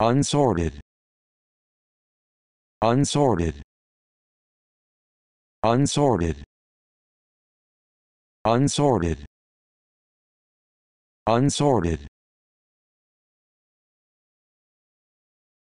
unsorted unsorted unsorted unsorted unsorted